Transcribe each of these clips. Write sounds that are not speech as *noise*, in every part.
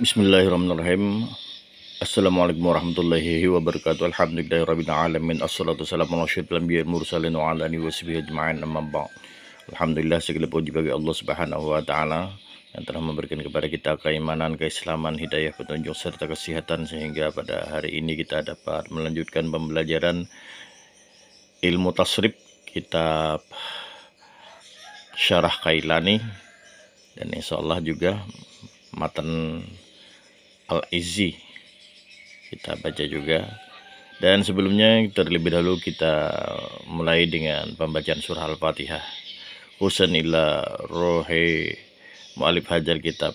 Bismillahirrahmanirrahim. Assalamualaikum warahmatullahi wabarakatuh. rabbil alamin. Assalatu wassalamu ala asyrofil anbiya'i mursalin wa ala alihi washabihi ajma'in amma ba'd. Alhamdulillah segala puji bagi Allah Subhanahu wa taala yang telah memberikan kepada kita keimanan, keislaman, hidayah, petunjuk serta kesehatan sehingga pada hari ini kita dapat melanjutkan pembelajaran ilmu tasrif kitab Syarah Kailani dan insyaallah juga matan Al-Izzi kita baca juga dan sebelumnya terlebih dahulu kita mulai dengan pembacaan surah Al-Fatihah Husan rohe mu'alif hajar kitab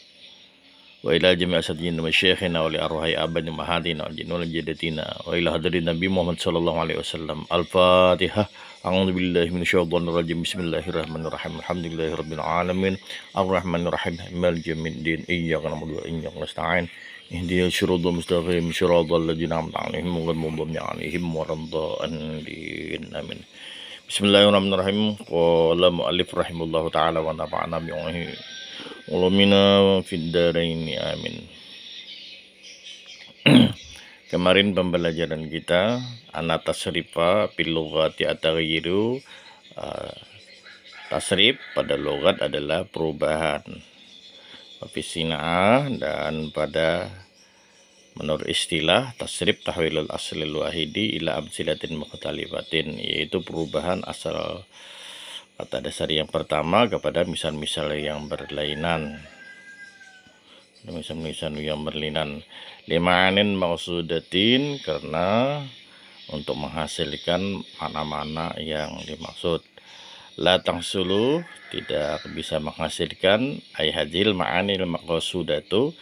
wa ila jami' asadina wa syekhina wa li arwahi abadi mahadina wa jinul jadatina wa ila hadirin Nabi Muhammad sallallahu alaihi wasallam Al-Fatihah A'udzu billahi minasyaitonir rajim. Bismillahirrahmanirrahim. Alhamdulillahirabbil alamin. Arrahmanirrahim. Maliki yaumiddin. Iyyaka na'budu wa iyyaka nasta'in. Hindi ang shirodo mustaqim, di ala dinam tanglim, mungkin mumbom yang anihim, waranto an di namin. Bismillahirrahmanirrahim, ko alam alif rahimullah ta'ala wa napa'ana biyong ahi. Ulamina fiddarain amin. *clears throat* Kemarin pembelajaran kita, anata serifa, pilogati atagiru, uh, ah, tasrif pada logat adalah perubahan. Fisina dan pada menurut istilah tasrif tahwilul aslil wahidi ila amsilatin mukhtalifatin yaitu perubahan asal kata dasar yang pertama kepada misal-misal yang berlainan misal-misal yang berlainan lima'anin maksudatin karena untuk menghasilkan mana-mana yang dimaksud Latang sulu tidak bisa menghasilkan ay hajil ma'anil maqsudatu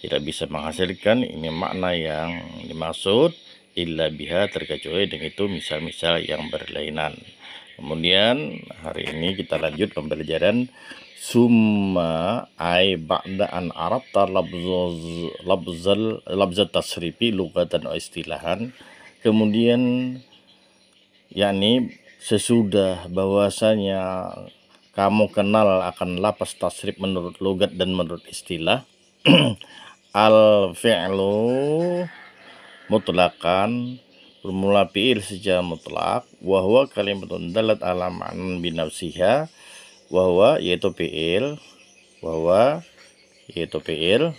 tidak bisa menghasilkan ini makna yang dimaksud illa biha terkecuali dengan itu misal-misal yang berlainan kemudian hari ini kita lanjut pembelajaran summa ai ba'da an Arab ta labzal labzat tasrifi lugatan wa istilahan kemudian yakni sesudah bahwasanya kamu kenal akan lapas tasrif menurut logat dan menurut istilah *clears throat* al fi'lu mutlakan bermula fi'il secara mutlak wa huwa kalimatun dalat ala ma'nan bi yaitu fi'il wa yaitu fi'il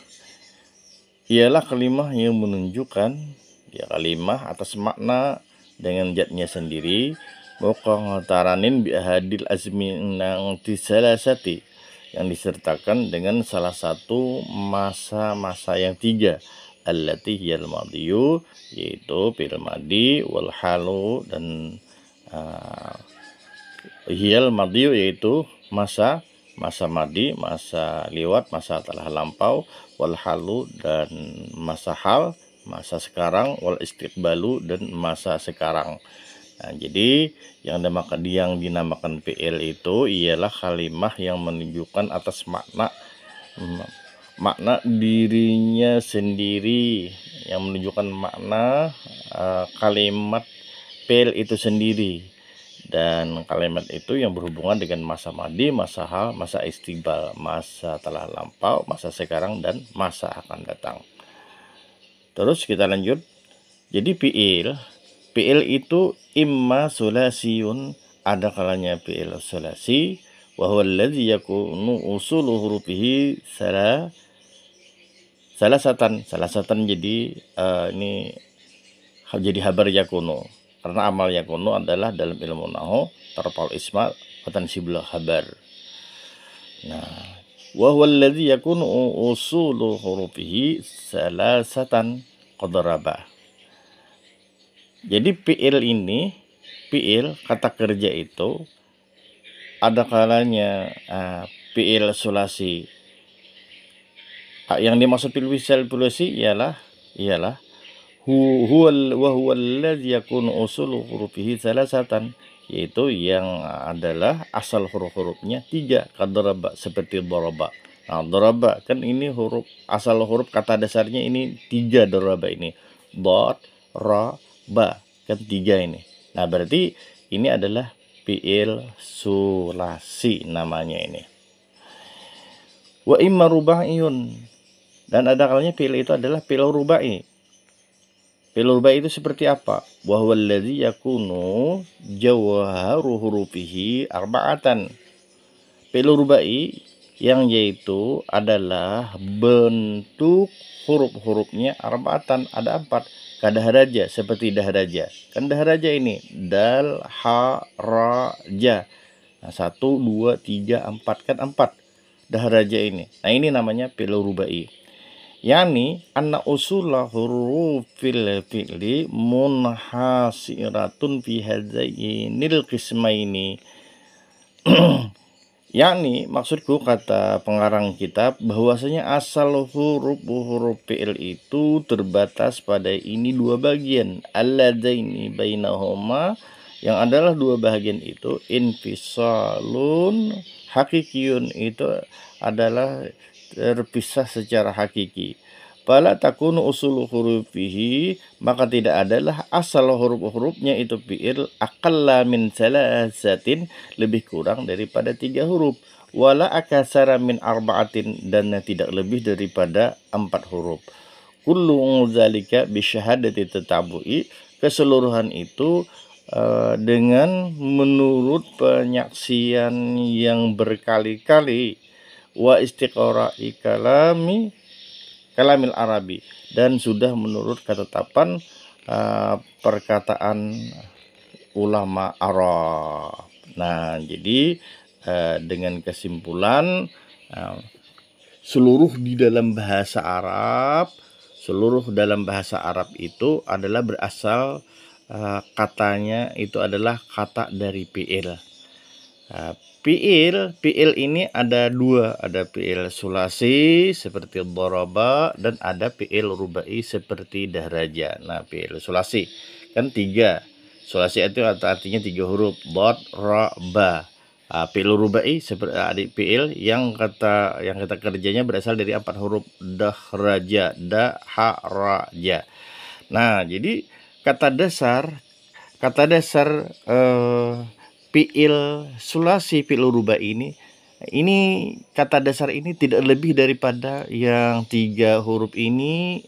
ialah kalimah yang menunjukkan ya kalimah atas makna dengan zatnya sendiri taranin bi hadil azmi nang tisalasati yang disertakan dengan salah satu masa-masa yang tiga allati yal madiyu yaitu fil madi wal halu dan uh, ah, hiyal madiyu yaitu masa masa madi, masa lewat masa telah lampau, wal halu dan masa hal, masa sekarang, wal istiqbalu dan masa sekarang. Nah, jadi yang dinamakan, yang dinamakan PL itu ialah kalimah yang menunjukkan atas makna mm, makna dirinya sendiri yang menunjukkan makna uh, kalimat PL itu sendiri dan kalimat itu yang berhubungan dengan masa madi, masa hal, masa istibal, masa telah lampau, masa sekarang dan masa akan datang. Terus kita lanjut. Jadi PL PL itu imma sulasiyun ada kalanya PL sulasi wa huwa alladhi yakunu usulu hurufihi salah salasatan salasatan jadi uh, ini jadi habar yakunu karena amal yakunu adalah dalam ilmu nahu terpal isma sibla habar nah wa huwa alladhi yakunu usulu hurufihi salasatan qadrabah jadi PL ini, PL kata kerja itu ada kalanya uh, ah, PL solasi Uh, ah, yang dimaksud PL isolasi ialah ialah hu huwal wa huwal yakun yakunu usul hurufihi salasatan yaitu yang adalah asal huruf-hurufnya tiga kadaraba seperti daraba. Nah, daraba kan ini huruf asal huruf kata dasarnya ini tiga daraba ini. Dot, ra, ba ketiga ini. Nah, berarti ini adalah fiil sulasi namanya ini. Wa imma ruba'iyun. Dan ada kalanya fiil itu adalah fiil ruba'i. Fiil ruba'i itu seperti apa? Wa huwa allazi yakunu jawharu hurufihi arba'atan. Fiil ruba'i yang yaitu adalah bentuk huruf-hurufnya arbaatan ada empat kadaharaja seperti daharaja kan daharaja ini dal ha ra ja nah, satu dua tiga empat kan empat daharaja ini nah ini namanya fi'il rubai yakni anna usula hurufil fi'li munhasiratun fi hadzainil qismaini *clears throat* Yakni maksudku kata pengarang kitab bahwasanya asal huruf huruf fi'il itu terbatas pada ini dua bagian alladaini bainahuma yang adalah dua bagian itu infisalun hakikiyun itu adalah terpisah secara hakiki Fala takunu usulu hurufihi maka tidak adalah asal huruf-hurufnya itu fi'il akalla min salasatin lebih kurang daripada tiga huruf wala akasara min arba'atin dan tidak lebih daripada empat huruf kullu zalika bisyahadati tatabu'i keseluruhan itu eh, dengan menurut penyaksian yang berkali-kali wa istiqara'i kalami kalamil arabi dan sudah menurut ketetapan uh, perkataan ulama Arab. Nah, jadi uh, dengan kesimpulan uh, seluruh di dalam bahasa Arab, seluruh dalam bahasa Arab itu adalah berasal uh, katanya itu adalah kata dari PL Eh, piil, piil ini ada dua, ada piil sulasi seperti boroba dan ada piil rubai seperti dahraja. Nah, piil sulasi kan tiga, sulasi itu artinya tiga huruf, bot, roba. Uh, ah, piil rubai seperti ah, adik piil yang kata yang kata kerjanya berasal dari empat huruf dahraja, dahraja. Nah, jadi kata dasar kata dasar uh, fiil sulasi fiil rubah ini ini kata dasar ini tidak lebih daripada yang tiga huruf ini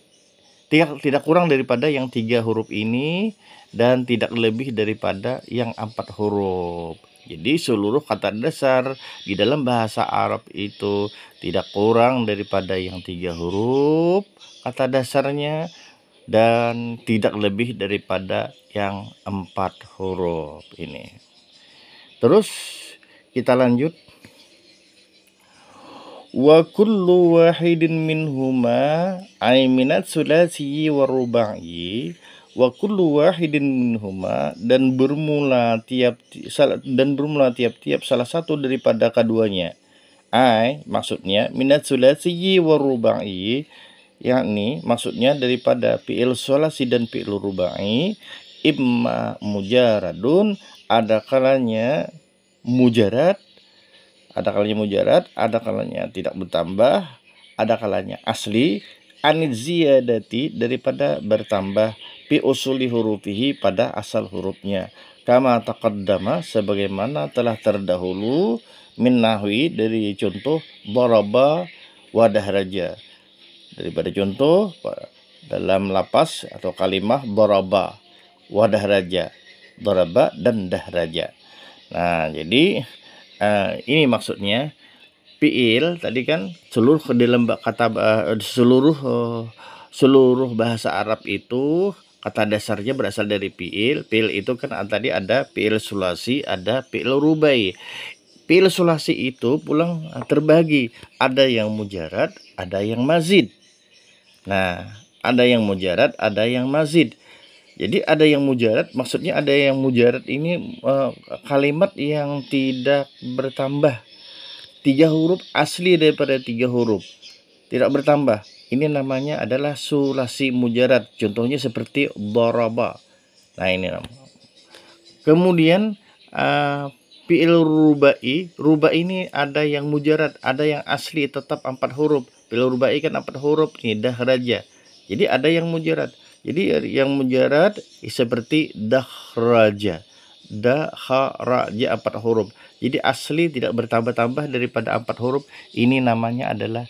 tidak tidak kurang daripada yang tiga huruf ini dan tidak lebih daripada yang empat huruf jadi seluruh kata dasar di dalam bahasa Arab itu tidak kurang daripada yang tiga huruf kata dasarnya dan tidak lebih daripada yang empat huruf ini terus kita lanjut wa kullu wahidin minhuma ay minat sulasi wa rubai wa kullu wahidin minhuma dan bermula tiap dan bermula tiap-tiap salah satu daripada keduanya Ai maksudnya minat sulasi wa rubai yakni maksudnya daripada fi'il sulasi dan fi'il rubai imma mujaradun ada kalanya mujarad ada kalanya mujarad ada kalanya tidak bertambah ada kalanya asli anid ziyadati daripada bertambah piusuli usuli hurufihi pada asal hurufnya kama taqaddama sebagaimana telah terdahulu min dari contoh baraba wadah raja daripada contoh dalam lapas atau kalimah baraba wadah raja doraba dan Dah Raja. nah jadi uh, ini maksudnya piil tadi kan seluruh di lembak kata uh, seluruh uh, seluruh bahasa Arab itu kata dasarnya berasal dari piil piil itu kan tadi ada piil sulasi ada piil rubai piil sulasi itu pulang terbagi ada yang mujarad ada yang mazid nah ada yang mujarad ada yang mazid jadi ada yang mujarat, maksudnya ada yang mujarat ini uh, kalimat yang tidak bertambah. Tiga huruf asli daripada tiga huruf. Tidak bertambah. Ini namanya adalah sulasi mujarat. Contohnya seperti doraba. Nah ini namanya. Kemudian uh, rubai. Rubai ini ada yang mujarat, ada yang asli tetap empat huruf. Fi'il rubai kan empat huruf nih raja. Jadi ada yang mujarat jadi er, yang mujarad seperti dahraja. raja empat huruf. Jadi asli tidak bertambah-tambah daripada empat huruf. Ini namanya adalah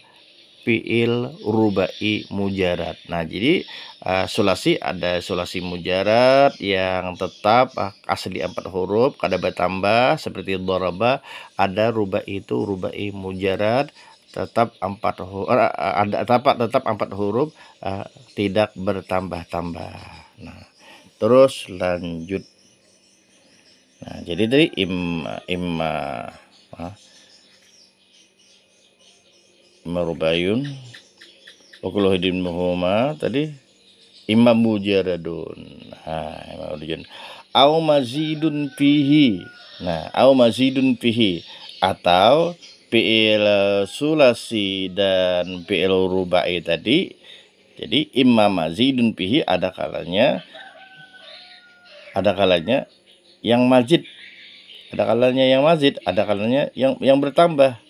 fiil rubai mujarad. Nah, jadi uh, sulasi ada sulasi mujarad yang tetap uh, asli empat huruf, kada bertambah seperti dharaba, ada rubai itu rubai mujarad, tetap empat huruf eh, eh, ada tetap tetap empat huruf uh, tidak bertambah-tambah. Nah, terus lanjut. Nah, jadi dari im im uh, merubayun wakulahidin muhuma tadi imam mujaradun ha nah, imam mujaradun au mazidun fihi nah au mazidun fihi atau fi'il sulasi dan fi'il rubai tadi jadi imma mazidun pihi ada kalanya ada kalanya yang mazid ada kalanya yang mazid ada kalanya yang yang bertambah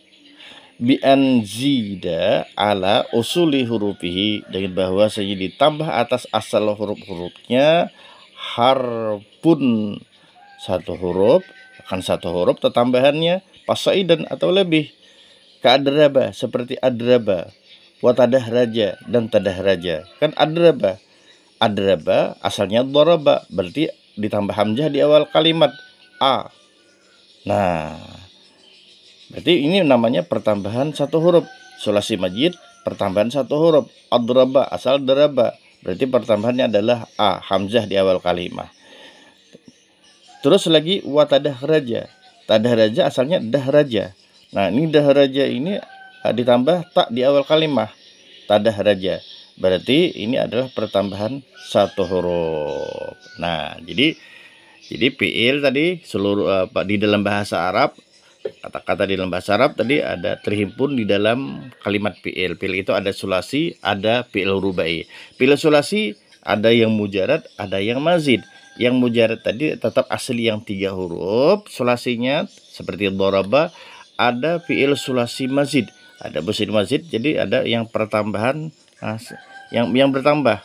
bi anzida ala usuli hurufihi dengan bahwasanya ditambah atas asal huruf-hurufnya harpun satu huruf akan satu huruf tetambahannya pasaidan atau lebih ke adraba seperti adraba watadah raja dan tadah raja kan adraba adraba asalnya doraba berarti ditambah hamzah di awal kalimat a nah berarti ini namanya pertambahan satu huruf sulasi majid pertambahan satu huruf adraba asal deraba berarti pertambahannya adalah a hamzah di awal kalimat Terus lagi watadah raja. Tadah raja asalnya dah raja. Nah, ini dah raja ini ah, ditambah tak di awal kalimah. Tadah raja. Berarti ini adalah pertambahan satu huruf. Nah, jadi jadi fiil tadi seluruh ah, apa di dalam bahasa Arab kata-kata di dalam bahasa Arab tadi ada terhimpun di dalam kalimat fiil. Fiil itu ada sulasi, ada fiil rubai. Fiil sulasi ada yang mujarad, ada yang mazid yang mujarad tadi tetap asli yang tiga huruf sulasinya seperti doraba ada fiil sulasi mazid ada besi mazid jadi ada yang pertambahan ah, yang yang bertambah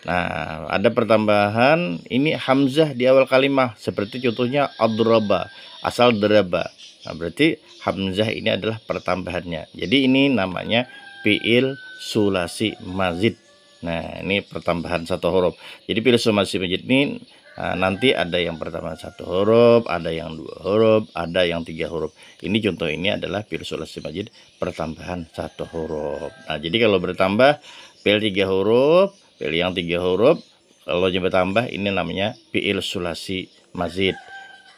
Nah, ada pertambahan ini hamzah di awal kalimah seperti contohnya adraba, asal deraba. Nah, berarti hamzah ini adalah pertambahannya. Jadi ini namanya fiil sulasi mazid. Nah, ini pertambahan satu huruf. Jadi fiil sulasi mazid ini Nah, nanti ada yang pertama satu huruf, ada yang dua huruf, ada yang tiga huruf. Ini contoh ini adalah pil sulasi majid pertambahan satu huruf. Nah, jadi kalau bertambah pil tiga huruf, pil yang tiga huruf, kalau bertambah ini namanya pil sulasi mazid.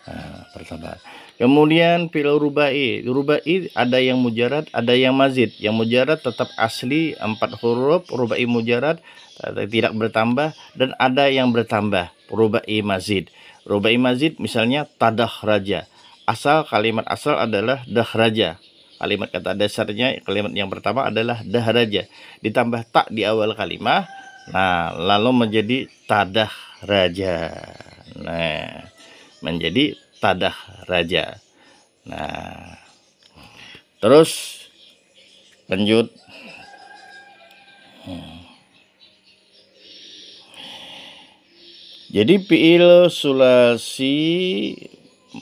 Nah, pertambahan. Kemudian fi'il rubai. Rubai ada yang mujarad, ada yang mazid. Yang mujarad tetap asli empat huruf, rubai mujarad eh, tidak bertambah dan ada yang bertambah, rubai mazid. Rubai mazid misalnya tadah raja. Asal kalimat asal adalah dah raja. Kalimat kata dasarnya kalimat yang pertama adalah dah raja. Ditambah tak di awal kalimat, nah lalu menjadi tadah raja. Nah, menjadi Tadah Raja. Nah, terus lanjut. Hmm. Jadi fiil sulasi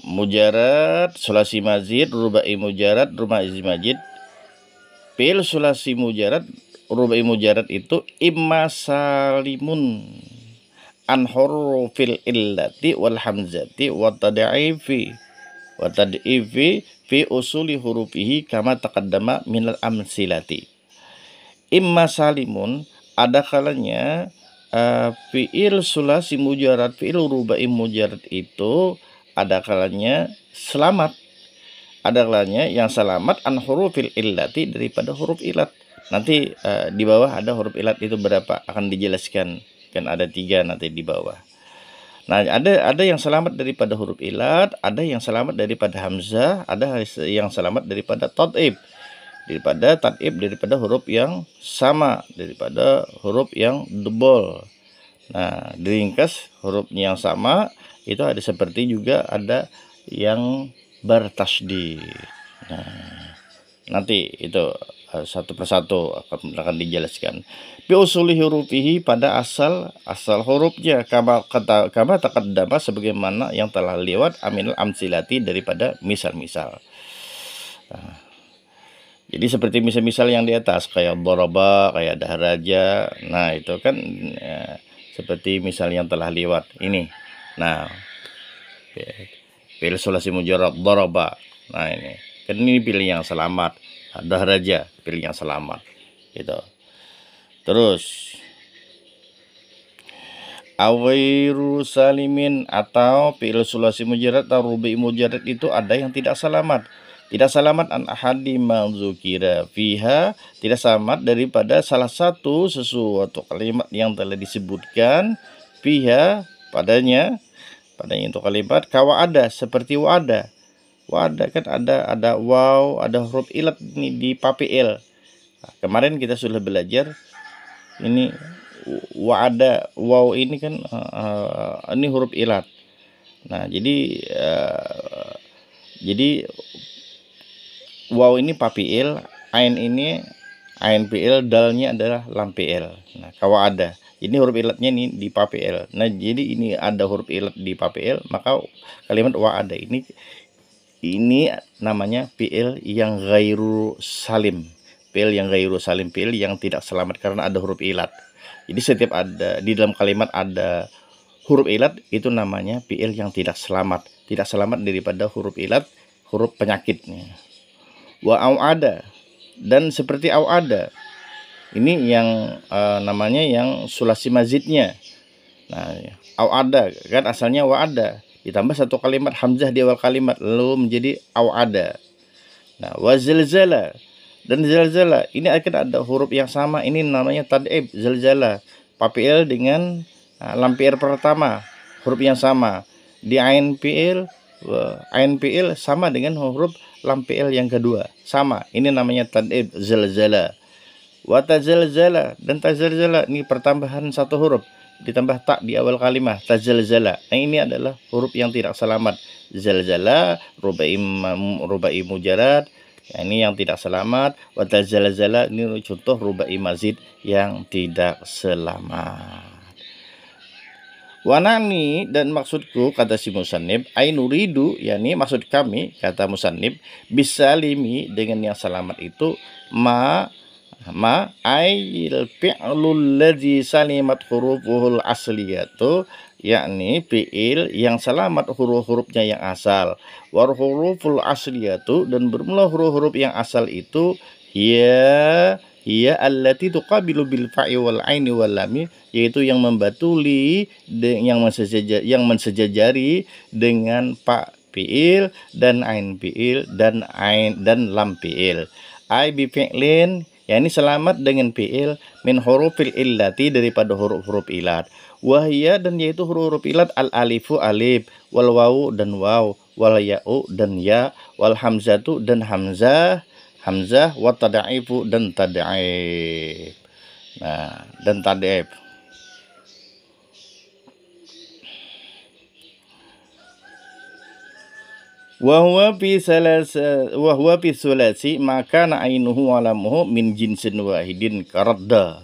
mujarat, sulasi mazid, rubai rumah izi mazid. pil sulasi mujarad, rubai mujarat itu imasalimun an hurufil illati wal hamzati wa tad'ifi wa tad'ifi fi usuli hurufihi kama taqaddama al amsilati imma salimun ada kalanya uh, fi'il sulasi mujarad fi'il rubai mujarad itu ada kalanya selamat ada kalanya yang selamat an hurufil illati daripada huruf ilat nanti uh, di bawah ada huruf ilat itu berapa akan dijelaskan kan ada tiga nanti di bawah nah ada ada yang selamat daripada huruf ilat ada yang selamat daripada hamzah ada yang selamat daripada totib daripada tatib daripada huruf yang sama daripada huruf yang debol nah diringkas hurufnya yang sama itu ada seperti juga ada yang bertasdid nah nanti itu Eh, satu persatu akan akan dijelaskan. Bi usuli hurufihi pada asal asal hurufnya kama kata kama takadama sebagaimana yang telah lewat Amin. amsilati daripada misal-misal. Nah, jadi seperti misal-misal yang di atas kayak boroba, kayak daharaja. Nah, itu kan ya, seperti misal yang telah lewat ini. Nah, pilih sulasi mujarab boroba. Nah, ini. Kan ini pilih yang selamat ada raja pilih yang selamat gitu. Terus awairu salimin atau pilih sulasi mujarat atau rubi mujarat itu ada yang tidak selamat. Tidak selamat an ahadi ma'zukira fiha tidak selamat daripada salah satu sesuatu kalimat yang telah disebutkan fiha padanya padanya itu kalimat kawa ada seperti wada wadah kan ada ada wow ada huruf ilat ini di papi nah, kemarin kita sudah belajar ini ada wow ini kan uh, uh, ini huruf ilat nah jadi uh, jadi wow ini papi il ain ini ain pl dalnya adalah lam pl nah kalau ada ini huruf ilatnya ini di papi papel. Nah, jadi ini ada huruf ilat di papi papel, maka kalimat wa ada ini ini namanya PL yang gairu salim PL yang gairu salim PL yang tidak selamat karena ada huruf ilat jadi setiap ada di dalam kalimat ada huruf ilat itu namanya PL yang tidak selamat tidak selamat daripada huruf ilat huruf penyakitnya wa au ada dan seperti au ada ini yang uh, namanya yang sulasi mazidnya nah au ada kan asalnya wa ada ditambah satu kalimat hamzah di awal kalimat lalu menjadi aw ada nah wazilzala dan zalzala ini akan ada huruf yang sama ini namanya tadib zalzala papil dengan ah, lam lampir pertama huruf yang sama di ain pil ain pil sama dengan huruf lampir yang kedua sama ini namanya tadib zalzala wa zala dan tazalzala ini pertambahan satu huruf ditambah tak di awal kalimah tazalzala. Nah, ini adalah huruf yang tidak selamat. Zalzala, rubai rubai mujarad, Nah, ini yang tidak selamat. Wa tazalzala ini contoh rubai mazid yang tidak selamat. Wanani dan maksudku kata si Musanib Ainuridu yakni maksud kami kata Musanib bisa limi dengan yang selamat itu Ma ma ayil fi'lul ladzi salimat hurufuhul asliyatu yakni fi'il yang selamat huruf-hurufnya yang asal war huruful asliyatu dan bermula huruf-huruf yang asal itu ya ya allati tuqabilu bil fa'i wal aini wal lami yaitu yang membatuli yang mensejajari, yang mensejajari dengan pa fi'il dan ain fi'il dan ain dan lam fi'il ai bi fi'lin yakni selamat dengan fi'il min hurufil illati daripada huruf-huruf ilat wahia dan yaitu huruf-huruf ilat al alifu alif wal wawu dan waw wal ya'u dan ya wal hamzatu dan hamzah hamzah wa tadaifu dan tadaif nah dan tadaif Wahwa pi salas wahwa pi sulasi maka na ainuhu lamuhu min jinsin wahidin karada.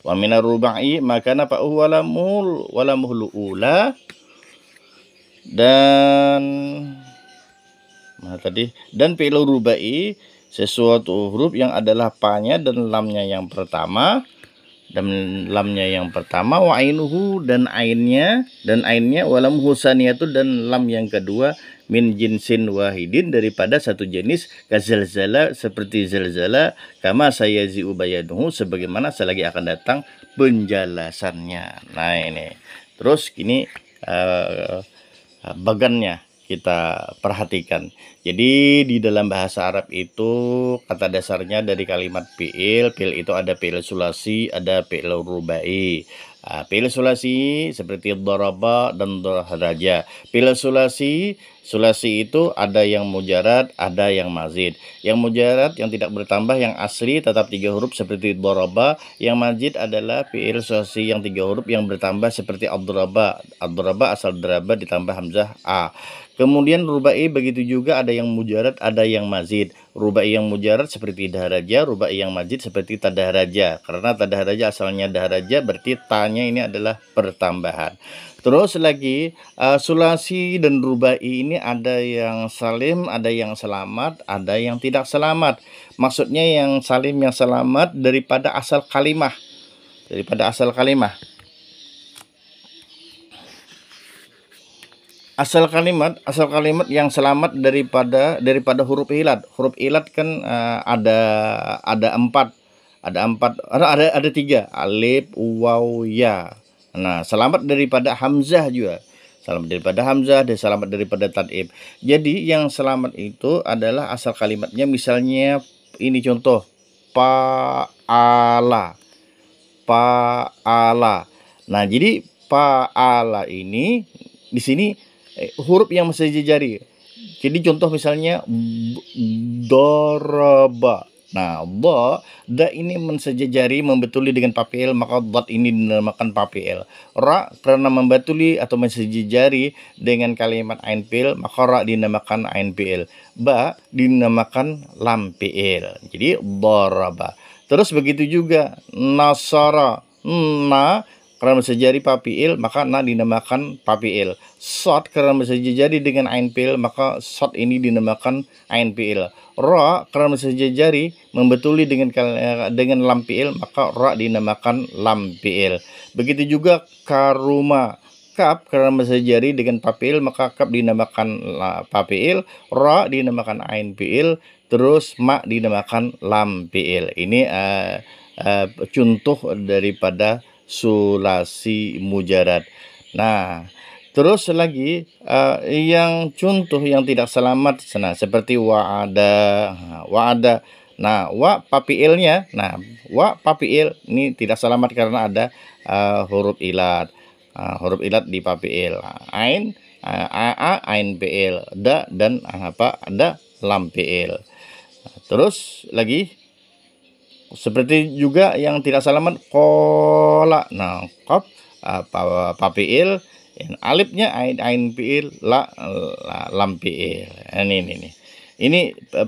Wa min rubai maka na wa lamuhu wa ula dan nah tadi dan pi rubai sesuatu huruf yang adalah pa-nya dan lamnya yang pertama dan lamnya yang pertama wa ainuhu dan ainnya dan ainnya walam husaniyatu dan lam yang kedua min jinsin wahidin daripada satu jenis kazalzala seperti zalzala kama saya ziubayadhu sebagaimana selagi akan datang penjelasannya nah ini terus ini uh, bagannya kita perhatikan. Jadi di dalam bahasa Arab itu kata dasarnya dari kalimat fi'il, fi'il itu ada fi'il sulasi, ada fi'il rubai. Uh, ah, pilih sulasi seperti daraba dan daraja. Pilih sulasi Sulasi itu ada yang mujarad, ada yang mazid. Yang mujarad yang tidak bertambah, yang asli tetap tiga huruf seperti boroba. Yang mazid adalah fiil sulasi yang tiga huruf yang bertambah seperti abduraba. Abduraba asal deraba ditambah hamzah a. Kemudian rubai begitu juga ada yang mujarad, ada yang mazid. Rubai yang mujarad seperti daharaja, rubai yang mazid seperti tadaharaja. Karena tadaharaja asalnya daharaja berarti tanya ini adalah pertambahan. Terus lagi uh, sulasi dan rubai ini ada yang salim, ada yang selamat, ada yang tidak selamat. Maksudnya yang salim yang selamat daripada asal kalimah. Daripada asal kalimah. Asal kalimat, asal kalimat yang selamat daripada daripada huruf ilat. Huruf ilat kan uh, ada ada empat, ada empat, ada ada, ada tiga. Alif, waw, ya Nah, selamat daripada hamzah juga. Selamat daripada hamzah dan selamat daripada tad'ib. Jadi yang selamat itu adalah asal kalimatnya misalnya ini contoh paala. Paala. Nah, jadi paala ini di sini eh, huruf yang masih jejari. Jadi contoh misalnya Dorobah. Nah, do, da ini mensejajari membetuli dengan papil maka dot ini dinamakan papil. Ra karena membetuli atau mensejajari dengan kalimat ain maka ra dinamakan ain fiil. Ba dinamakan lam Jadi dharaba. Terus begitu juga nasara. Na karena jadi papiil maka na dinamakan papiil sod karena jadi dengan ain pil maka sod ini dinamakan ain pil ro karena jadi membetuli dengan eh, dengan lam pil maka ro dinamakan lam pil begitu juga karuma kap karena jadi dengan papiil maka kap dinamakan papiil ro dinamakan ain pil terus mak dinamakan lam pil ini uh, uh, contoh daripada sulasi mujarad. Nah, terus lagi uh, yang contoh yang tidak selamat sana seperti wa'ada, nah, wa'ada. Nah, wa papiilnya, nah wa papiil ini tidak selamat karena ada uh, huruf ilat. Uh, huruf ilat di papiil. Ain uh, a ain pil, da dan apa? ada lam pil. Nah, terus lagi seperti juga yang tidak selamat kola. Nah, kop apa ah, papil alifnya ain ain piil la, la lam piil. Eh, ini ini ini. Ini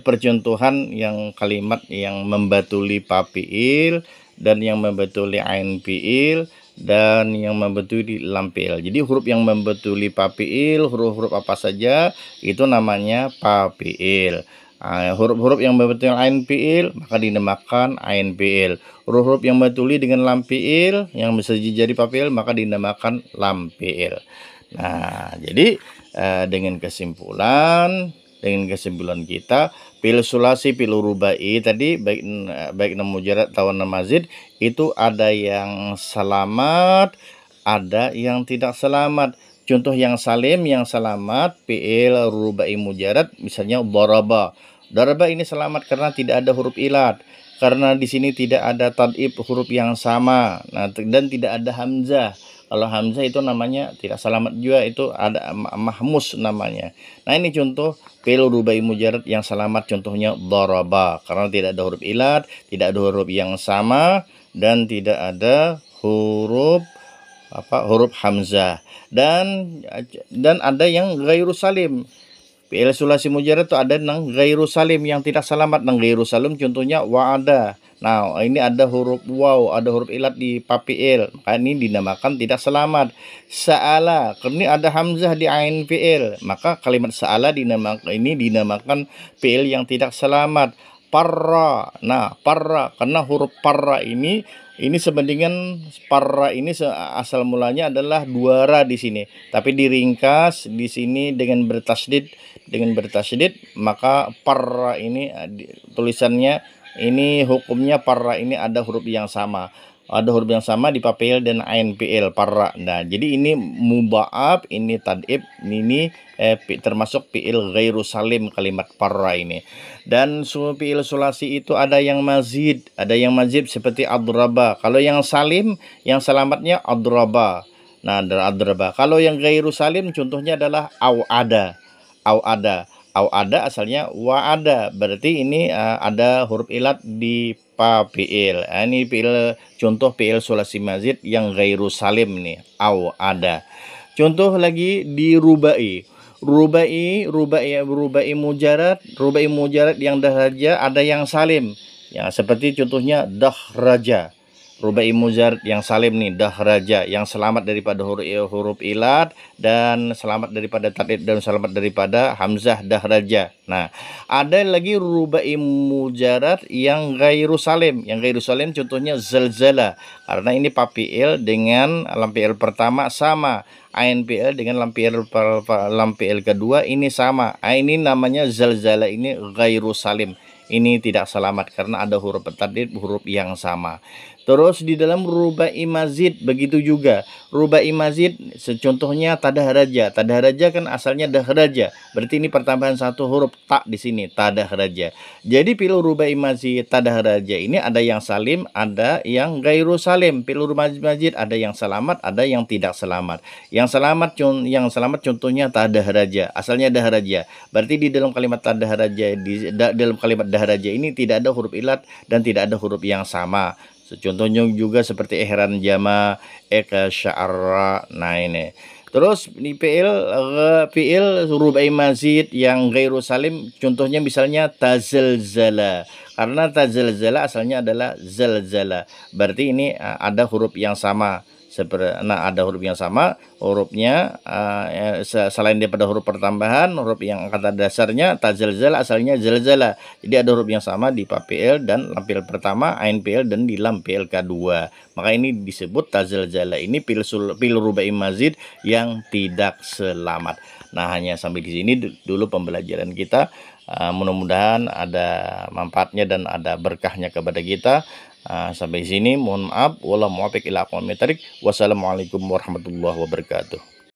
percontohan yang kalimat yang membatuli papiil dan yang membatuli ain piil dan yang membetuli lampil. Jadi huruf yang membetuli papiil, huruf-huruf apa saja itu namanya papiil. Ah, huruf-huruf yang berbentuk ain fiil maka dinamakan ain fiil. Huruf-huruf yang bertuli dengan lam fiil yang bisa jadi papil maka dinamakan lam fiil. Nah, jadi eh, dengan kesimpulan dengan kesimpulan kita pil sulasi pil rubai tadi baik eh, baik nama mujarad atau nama itu ada yang selamat ada yang tidak selamat contoh yang salim yang selamat pil rubai mujarad misalnya boroba Darba ini selamat karena tidak ada huruf ilat. Karena di sini tidak ada tadib huruf yang sama. Nah, dan tidak ada hamzah. Kalau hamzah itu namanya tidak selamat juga itu ada mahmus namanya. Nah, ini contoh fi'il rubai mujarad yang selamat contohnya daraba karena tidak ada huruf ilat, tidak ada huruf yang sama dan tidak ada huruf apa huruf hamzah dan dan ada yang gairu salim Fi'il sulasi mujarad itu ada nang Yerusalem yang tidak selamat nang Yerusalem contohnya contohnya ada. Nah, ini ada huruf waw, ada huruf ilat di papiil. Maka ini dinamakan tidak selamat. Sa'ala, karena ada hamzah di ain fi'il. Maka kalimat sa'ala dinamakan ini dinamakan fi'il yang tidak selamat. Parra. Nah, parra karena huruf parra ini ini sebandingan parra ini asal mulanya adalah dua ra di sini, tapi diringkas di sini dengan bertasdid dengan bertasydid maka para ini tulisannya ini hukumnya para ini ada huruf yang sama ada huruf yang sama di papel dan ANPL para Nah, jadi ini mubaab, ini tadib, ini eh, termasuk fiil ghairu salim kalimat para ini. Dan fiil sulasi itu ada yang mazid, ada yang mazid seperti adraba. Kalau yang salim, yang selamatnya adraba. Nah, adraba. Kalau yang ghairu salim contohnya adalah au ada au ada. Au ada asalnya wa ada. Berarti ini uh, ada huruf ilat di pa fiil. Nah, ini fiil contoh fiil sulasi mazid yang gairu salim nih. Au ada. Contoh lagi di rubai. Rubai, rubai, rubai mujarad, rubai mujarad yang dahaja ada yang salim. Ya, seperti contohnya dah raja. Rubai Muzar yang salim nih dah raja yang selamat daripada huruf, eh, huruf ilat dan selamat daripada tadid dan selamat daripada hamzah dah raja. Nah, ada lagi Rubai Mujarat yang gairu salim. Yang gairu salim contohnya zalzala karena ini papiil dengan lampiil pertama sama. ANPL dengan lampir lampil kedua ini sama. Ah, ini namanya zalzala ini gairu salim. Ini tidak selamat karena ada huruf tadid huruf yang sama. Terus di dalam rubai mazid begitu juga. Rubai mazid secontohnya tadahraja. raja kan asalnya dahraja. Berarti ini pertambahan satu huruf tak di sini raja. Jadi pilu rubai mazid raja ini ada yang salim, ada yang gairu salim. Pilu rubai mazid ada yang selamat, ada yang tidak selamat. Yang selamat yang selamat contohnya raja. Asalnya dahraja. Berarti di dalam kalimat raja, di dalam kalimat dahraja ini tidak ada huruf ilat dan tidak ada huruf yang sama. Contohnya juga seperti ehran jama eka sya'ra nah ini. Terus di fi'il PL eh, rubai mazid yang gairu salim contohnya misalnya zala Karena zala asalnya adalah zala. Berarti ini eh, ada huruf yang sama seperti nah ada huruf yang sama hurufnya uh, selain daripada huruf pertambahan huruf yang kata dasarnya tazalzal asalnya zalzala jadi ada huruf yang sama di PL dan lampil pertama ain PL dan di lam k 2 maka ini disebut tazalzala ini pil sul pil rubai mazid yang tidak selamat nah hanya sampai di sini dulu pembelajaran kita uh, mudah-mudahan ada manfaatnya dan ada berkahnya kepada kita Nah, sampai sini mohon maaf. Wallahu muwaffiq ila aqwamit Wassalamualaikum warahmatullahi wabarakatuh.